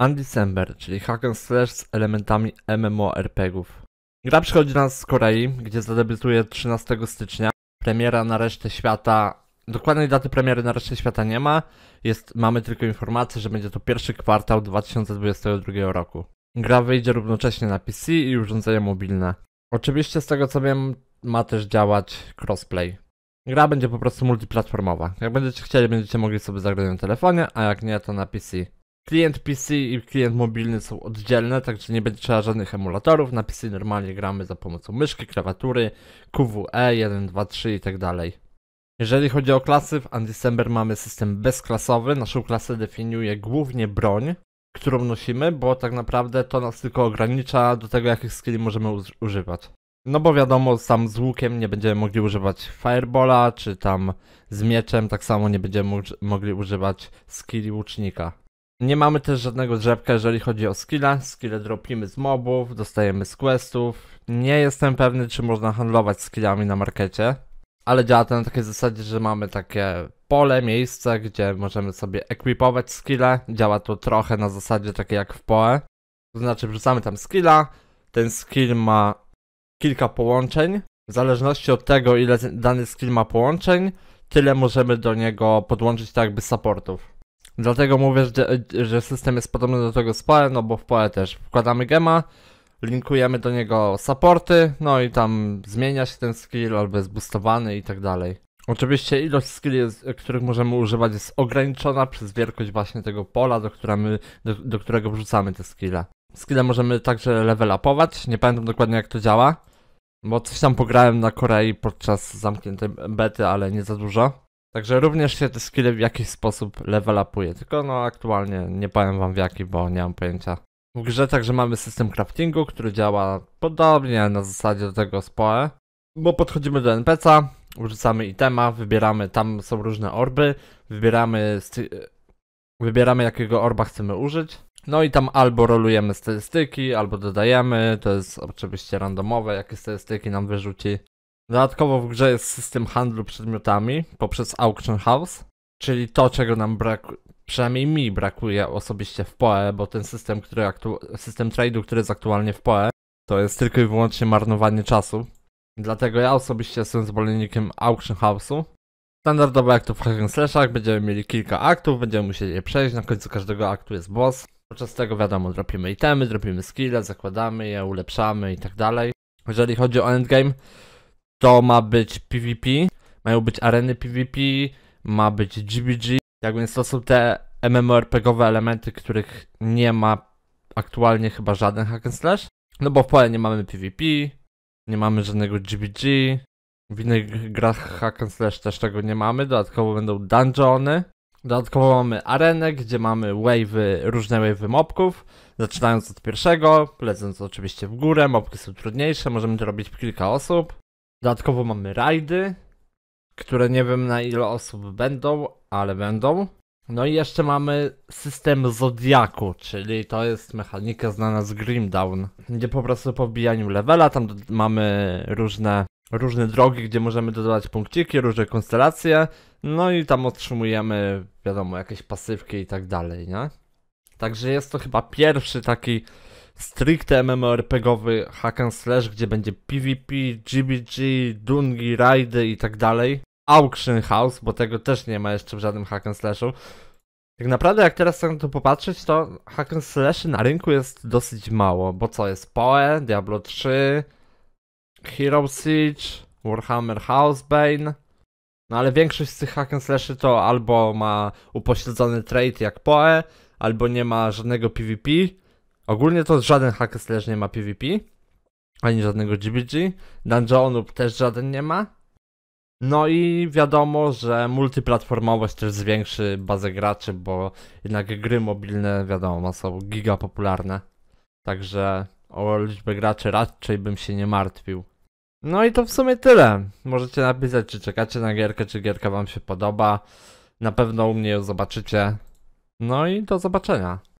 Undecember, czyli hack and slash z elementami MMORPGów. Gra przychodzi nas z Korei, gdzie zadebiutuje 13 stycznia. Premiera na resztę świata Dokładnej daty premiery na reszcie świata nie ma. Jest, mamy tylko informację, że będzie to pierwszy kwartał 2022 roku. Gra wyjdzie równocześnie na PC i urządzenia mobilne. Oczywiście z tego co wiem, ma też działać crossplay. Gra będzie po prostu multiplatformowa. Jak będziecie chcieli, będziecie mogli sobie zagrać na telefonie, a jak nie, to na PC. Klient PC i klient mobilny są oddzielne, także nie będzie trzeba żadnych emulatorów. Na PC normalnie gramy za pomocą myszki, klawiatury, QWE, 1, 2, 3 i tak dalej. Jeżeli chodzi o klasy, w Undecember mamy system bezklasowy. Naszą klasę definiuje głównie broń, którą nosimy, bo tak naprawdę to nas tylko ogranicza do tego, jakich skilli możemy używać. No bo wiadomo, sam z łukiem nie będziemy mogli używać Firebola, czy tam z mieczem tak samo nie będziemy mogli używać skilli łucznika. Nie mamy też żadnego drzewka, jeżeli chodzi o skilla. Skille dropimy z mobów, dostajemy z questów. Nie jestem pewny, czy można handlować skillami na markecie, ale działa to na takiej zasadzie, że mamy takie pole, miejsce, gdzie możemy sobie ekwipować skille. Działa to trochę na zasadzie takiej jak w PoE. To znaczy wrzucamy tam skilla, ten skill ma kilka połączeń. W zależności od tego, ile dany skill ma połączeń, tyle możemy do niego podłączyć tak jakby supportów. Dlatego mówię, że, że system jest podobny do tego z PoE, no bo w PoE też wkładamy gema, linkujemy do niego supporty, no i tam zmienia się ten skill albo jest boostowany i tak dalej. Oczywiście ilość skilli, których możemy używać jest ograniczona przez wielkość właśnie tego pola, do, my, do, do którego wrzucamy te skille. Skille możemy także level upować, nie pamiętam dokładnie jak to działa, bo coś tam pograłem na Korei podczas zamkniętej bety, ale nie za dużo. Także również się te skille w jakiś sposób level upuje, tylko no aktualnie nie powiem wam w jaki, bo nie mam pojęcia. W grze także mamy system craftingu, który działa podobnie na zasadzie do tego spoe. bo podchodzimy do NPC'a, wrzucamy itema, wybieramy, tam są różne orby, wybieramy, wybieramy jakiego orba chcemy użyć, no i tam albo rolujemy statystyki, albo dodajemy, to jest oczywiście randomowe, jakie statystyki nam wyrzuci. Dodatkowo w grze jest system handlu przedmiotami poprzez Auction House, czyli to, czego nam brakuje, przynajmniej mi brakuje osobiście w POE, bo ten system, który system trade'u, który jest aktualnie w POE, to jest tylko i wyłącznie marnowanie czasu. Dlatego ja osobiście jestem zwolennikiem Auction House'u. Standardowo jak to w Hack Slashach, będziemy mieli kilka aktów, będziemy musieli je przejść, na końcu każdego aktu jest boss. Podczas tego wiadomo, dropimy itemy, dropimy skille, zakładamy je, ulepszamy i tak dalej. Jeżeli chodzi o endgame, to ma być PvP, mają być areny PvP, ma być GBG, tak więc to są te MMORPGowe elementy, których nie ma aktualnie chyba żaden hack and slash. No bo w pole nie mamy PvP, nie mamy żadnego GBG, w innych grach hack and slash też tego nie mamy, dodatkowo będą dungeony. Dodatkowo mamy arenę, gdzie mamy wave'y, różne wave'y mobków, zaczynając od pierwszego, lecąc oczywiście w górę, mobki są trudniejsze, możemy to robić w kilka osób. Dodatkowo mamy rajdy, które nie wiem na ile osób będą, ale będą. No i jeszcze mamy system Zodiaku, czyli to jest mechanika znana z Grimdown, gdzie po prostu po wbijaniu levela tam mamy różne, różne drogi, gdzie możemy dodawać punkciki, różne konstelacje, no i tam otrzymujemy, wiadomo, jakieś pasywki i tak dalej, nie? Także jest to chyba pierwszy taki stricte mmorpgowy owy hack and slash, gdzie będzie PvP, GBG, dungi, rajdy i tak dalej. Auction House, bo tego też nie ma jeszcze w żadnym hack and slashu. Tak naprawdę jak teraz na to popatrzeć, to hack and slashy na rynku jest dosyć mało, bo co jest PoE, Diablo 3, Hero Siege, Warhammer Housebane. No ale większość z tych hack and slashy to albo ma upośledzony trade jak PoE, albo nie ma żadnego PvP, Ogólnie to żaden hack slash nie ma PvP, ani żadnego GBG, dungeonów też żaden nie ma. No i wiadomo, że multiplatformowość też zwiększy bazę graczy, bo jednak gry mobilne, wiadomo, są giga popularne. Także o liczbę graczy raczej bym się nie martwił. No i to w sumie tyle. Możecie napisać, czy czekacie na gierkę, czy gierka wam się podoba. Na pewno u mnie ją zobaczycie. No i do zobaczenia.